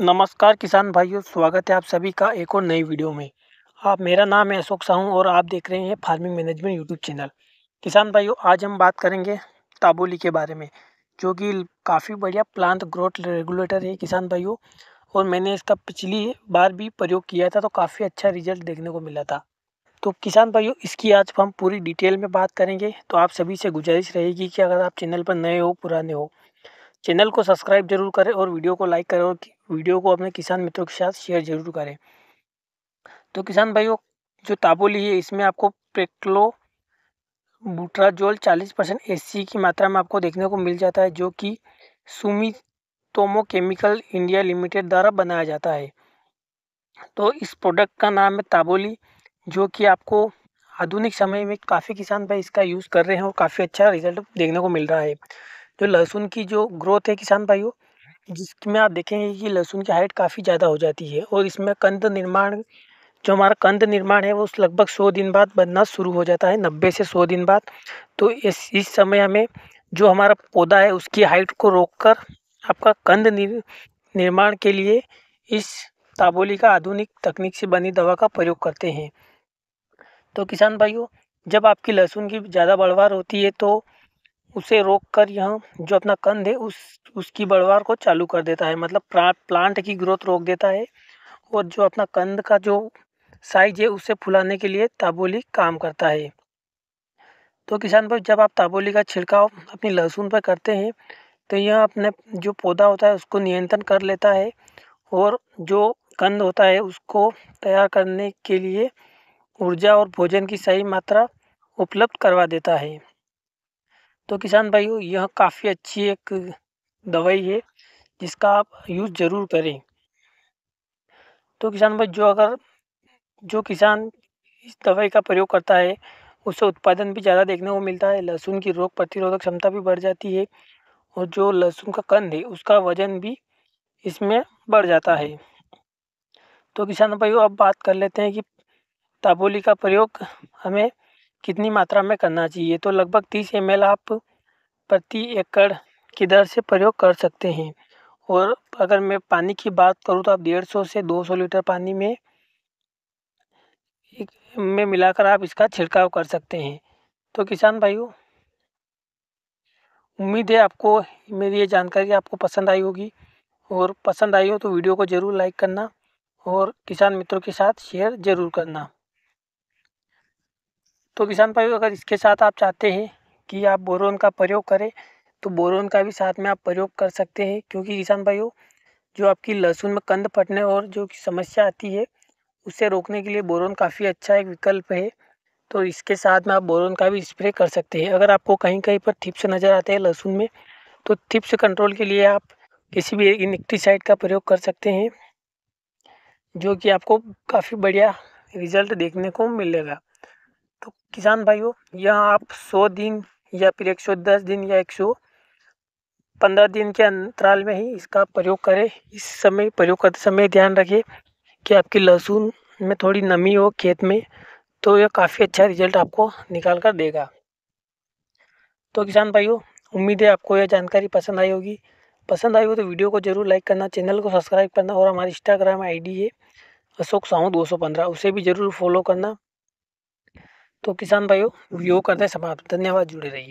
नमस्कार किसान भाइयों स्वागत है आप सभी का एक और नई वीडियो में आप मेरा नाम है अशोक साहू और आप देख रहे हैं फार्मिंग मैनेजमेंट यूट्यूब चैनल किसान भाइयों आज हम बात करेंगे ताबोली के बारे में जो कि काफ़ी बढ़िया प्लांट ग्रोथ रेगुलेटर है किसान भाइयों और मैंने इसका पिछली बार भी प्रयोग किया था तो काफ़ी अच्छा रिजल्ट देखने को मिला था तो किसान भाइयों इसकी आज हम पूरी डिटेल में बात करेंगे तो आप सभी से गुजारिश रहेगी कि अगर आप चैनल पर नए हो पुराने हो चैनल को सब्सक्राइब जरूर करें और वीडियो को लाइक करें और वीडियो को अपने किसान मित्रों के साथ शेयर जरूर करें तो किसान भाइयों जो ताबोली है इसमें आपको प्रेक्लो बुट्राजोल 40 परसेंट एस की मात्रा में आपको देखने को मिल जाता है जो कि Sumitomo chemical India limited द्वारा बनाया जाता है तो इस प्रोडक्ट का नाम है ताबोली जो कि आपको आधुनिक समय में काफ़ी किसान भाई इसका यूज़ कर रहे हैं और काफ़ी अच्छा रिजल्ट देखने को मिल रहा है जो लहसुन की जो ग्रोथ है किसान भाइयों जिसमें आप देखेंगे कि लहसुन की हाइट काफ़ी ज़्यादा हो जाती है और इसमें कंद निर्माण जो हमारा कंद निर्माण है वो लगभग सौ दिन बाद बनना शुरू हो जाता है नब्बे से सौ दिन बाद तो इस इस समय हमें जो हमारा पौधा है उसकी हाइट को रोककर आपका कंद निर, निर्माण के लिए इस ताबोली का आधुनिक तकनीक से बनी दवा का प्रयोग करते हैं तो किसान भाइयों जब आपकी लहसुन की ज़्यादा बढ़वार होती है तो उसे रोक कर यह जो अपना कंद है उस उसकी बढ़वार को चालू कर देता है मतलब प्लांट की ग्रोथ रोक देता है और जो अपना कंद का जो साइज है उसे फुलाने के लिए ताबोली काम करता है तो किसान भाई जब आप ताबोली का छिड़काव अपनी लहसुन पर करते हैं तो यह अपने जो पौधा होता है उसको नियंत्रण कर लेता है और जो कंद होता है उसको तैयार करने के लिए ऊर्जा और भोजन की सही मात्रा उपलब्ध करवा देता है तो किसान भाइयों यह काफ़ी अच्छी एक दवाई है जिसका आप यूज़ ज़रूर करें तो किसान भाई जो अगर जो किसान इस दवाई का प्रयोग करता है उससे उत्पादन भी ज़्यादा देखने को मिलता है लहसुन की रोग प्रतिरोधक क्षमता भी बढ़ जाती है और जो लहसुन का कंद है उसका वजन भी इसमें बढ़ जाता है तो किसान भाइयों अब बात कर लेते हैं कि ताबोली का प्रयोग हमें कितनी मात्रा में करना चाहिए तो लगभग तीस एम आप प्रति एकड़ की दर से प्रयोग कर सकते हैं और अगर मैं पानी की बात करूँ तो आप डेढ़ सौ से दो सौ लीटर पानी में एक में मिलाकर आप इसका छिड़काव कर सकते हैं तो किसान भाइयों उम्मीद है आपको मेरी ये जानकारी आपको पसंद आई होगी और पसंद आई हो तो वीडियो को ज़रूर लाइक करना और किसान मित्रों के साथ शेयर ज़रूर करना तो किसान भाई अगर इसके साथ आप चाहते हैं कि आप बोरोन का प्रयोग करें तो बोरोन का भी साथ में आप प्रयोग कर सकते हैं क्योंकि किसान भाइयों जो आपकी लहसुन में कंद फटने और जो समस्या आती है उसे रोकने के लिए बोरोन काफ़ी अच्छा एक विकल्प है तो इसके साथ में आप बोरोन का भी स्प्रे कर सकते हैं अगर आपको कहीं कहीं पर थिप्स नज़र आते हैं लहसुन में तो थिप्स कंट्रोल के लिए आप किसी भी इनिक्टिसाइड का प्रयोग कर सकते हैं जो कि आपको काफ़ी बढ़िया रिजल्ट देखने को मिलेगा तो किसान भाइयों यह आप सौ दिन या फिर एक सौ दस दिन या एक सौ पंद्रह दिन के अंतराल में ही इसका प्रयोग करें इस समय प्रयोग करते समय ध्यान रखें कि आपकी लहसुन में थोड़ी नमी हो खेत में तो यह काफ़ी अच्छा रिजल्ट आपको निकाल कर देगा तो किसान भाइयों उम्मीद है आपको यह जानकारी पसंद आई होगी पसंद आई हो तो वीडियो को जरूर लाइक करना चैनल को सब्सक्राइब करना और हमारे इंस्टाग्राम आईडी है अशोक साहू दो सौ पंद्रह उसे भी ज़रूर फॉलो करना तो किसान भाइयों वीडियो हम्म। करते समाप्त धन्यवाद जुड़े रहिए